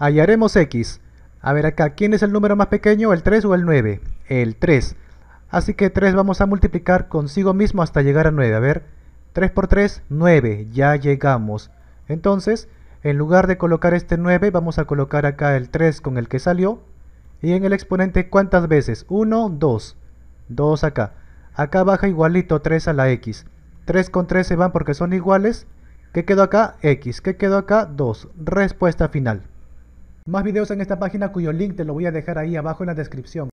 Hallaremos X. A ver acá, ¿quién es el número más pequeño? ¿El 3 o el 9? El 3. Así que 3 vamos a multiplicar consigo mismo hasta llegar a 9. A ver, 3 por 3, 9. Ya llegamos. Entonces, en lugar de colocar este 9, vamos a colocar acá el 3 con el que salió. Y en el exponente, ¿cuántas veces? 1, 2. 2 acá. Acá baja igualito 3 a la X. 3 con 3 se van porque son iguales. ¿Qué quedó acá? X. ¿Qué quedó acá? 2. Respuesta final. Más videos en esta página cuyo link te lo voy a dejar ahí abajo en la descripción.